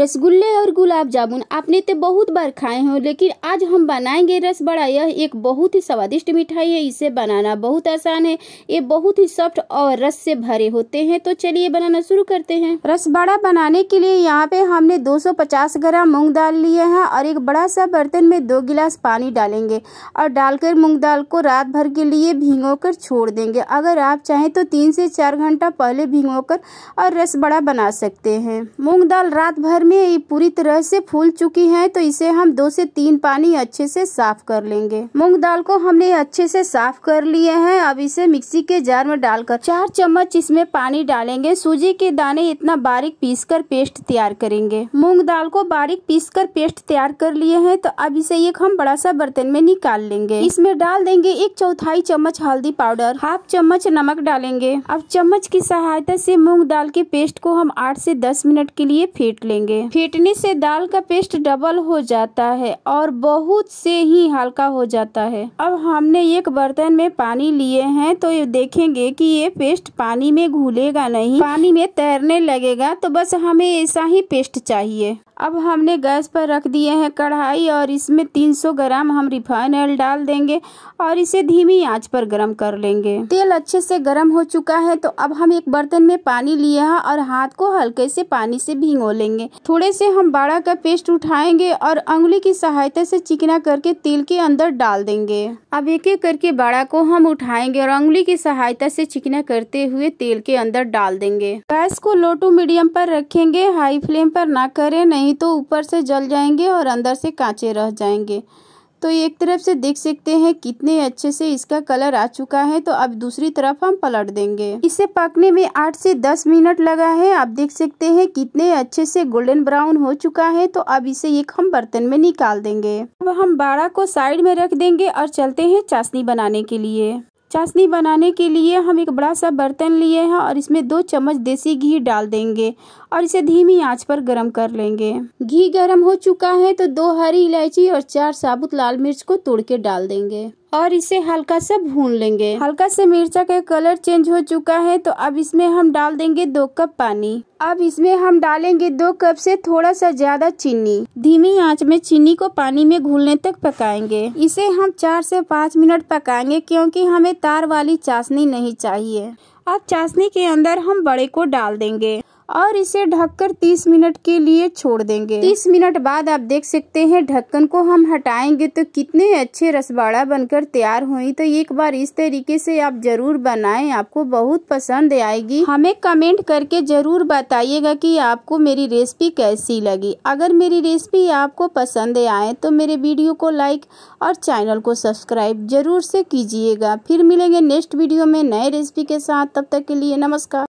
रसगुल्ले और गुलाब जामुन आपने तो बहुत बार खाए हो लेकिन आज हम बनाएंगे रसबड़ा यह एक बहुत ही स्वादिष्ट मिठाई है इसे बनाना बहुत आसान है ये बहुत ही सॉफ्ट और रस से भरे होते हैं तो चलिए बनाना शुरू करते हैं रसबड़ा बनाने के लिए यहाँ पे हमने 250 ग्राम मूंग दाल लिए हैं और एक बड़ा सा बर्तन में दो गिलास पानी डालेंगे और डालकर मूंग दाल को रात भर के लिए भींगो कर छोड़ देंगे अगर आप चाहें तो तीन से चार घंटा पहले भींगो और रसबड़ा बना सकते हैं मूंग दाल रात भर में ये पूरी तरह से फूल चुकी है तो इसे हम दो से तीन पानी अच्छे से साफ कर लेंगे मूंग दाल को हमने अच्छे से साफ कर लिए हैं अब इसे मिक्सी के जार में डालकर चार चम्मच इसमें पानी डालेंगे सूजी के दाने इतना बारीक पीस कर पेस्ट तैयार करेंगे मूंग दाल को बारीक पीस कर पेस्ट तैयार कर लिए है तो अब इसे एक हम बड़ा सा बर्तन में निकाल लेंगे इसमें डाल देंगे एक चौथाई चम्मच हल्दी पाउडर हाफ चम्मच नमक डालेंगे अब चम्मच की सहायता से मूंग दाल के पेस्ट को हम आठ से दस मिनट के लिए फेंट लेंगे में फीटने से दाल का पेस्ट डबल हो जाता है और बहुत से ही हल्का हो जाता है अब हमने एक बर्तन में पानी लिए हैं तो ये देखेंगे कि ये पेस्ट पानी में घुलेगा नहीं पानी में तैरने लगेगा तो बस हमें ऐसा ही पेस्ट चाहिए अब हमने गैस पर रख दिए हैं कढ़ाई और इसमें 300 ग्राम हम रिफाइन ऑयल डाल देंगे और इसे धीमी आंच पर गर्म कर लेंगे तेल अच्छे से गर्म हो चुका है तो अब हम एक बर्तन में पानी लिए हैं और हाथ को हल्के से पानी से भींगो लेंगे थोड़े से हम बाड़ा का पेस्ट उठाएंगे और अंगुली की सहायता से चिकना करके तेल के अंदर डाल देंगे अब एक एक करके बाड़ा को हम उठाएंगे और अंगुली की सहायता से चिकना करते हुए तेल के अंदर डाल देंगे गैस को लो टू मीडियम पर रखेंगे हाई फ्लेम पर ना करें नहीं नहीं तो ऊपर से जल जाएंगे और अंदर से कांचे रह जाएंगे तो एक तरफ से देख सकते हैं कितने अच्छे से इसका कलर आ चुका है तो अब दूसरी तरफ हम पलट देंगे इसे पकने में आठ से दस मिनट लगा है आप देख सकते हैं कितने अच्छे से गोल्डन ब्राउन हो चुका है तो अब इसे एक हम बर्तन में निकाल देंगे अब हम बाड़ा को साइड में रख देंगे और चलते हैं चाशनी बनाने के लिए चाशनी बनाने के लिए हम एक बड़ा सा बर्तन लिए हैं और इसमें दो चम्मच देसी घी डाल देंगे और इसे धीमी आंच पर गर्म कर लेंगे घी गरम हो चुका है तो दो हरी इलायची और चार साबुत लाल मिर्च को तोड़ के डाल देंगे और इसे हल्का सा भून लेंगे हल्का सा मिर्चा का कलर चेंज हो चुका है तो अब इसमें हम डाल देंगे दो कप पानी अब इसमें हम डालेंगे दो कप से थोड़ा सा ज्यादा चीनी धीमी आंच में चीनी को पानी में घुलने तक पकाएंगे इसे हम चार से पाँच मिनट पकाएंगे क्योंकि हमें तार वाली चाशनी नहीं चाहिए अब चाशनी के अंदर हम बड़े को डाल देंगे और इसे ढककर 30 मिनट के लिए छोड़ देंगे 30 मिनट बाद आप देख सकते हैं ढक्कन को हम हटाएंगे तो कितने अच्छे रसबाड़ा बनकर तैयार हुई तो एक बार इस तरीके से आप जरूर बनाएं आपको बहुत पसंद आएगी हमें कमेंट करके जरूर बताइएगा कि आपको मेरी रेसिपी कैसी लगी अगर मेरी रेसिपी आपको पसंद आए तो मेरे वीडियो को लाइक और चैनल को सब्सक्राइब जरूर से कीजिएगा फिर मिलेंगे नेक्स्ट वीडियो में नए रेसिपी के साथ तब तक के लिए नमस्कार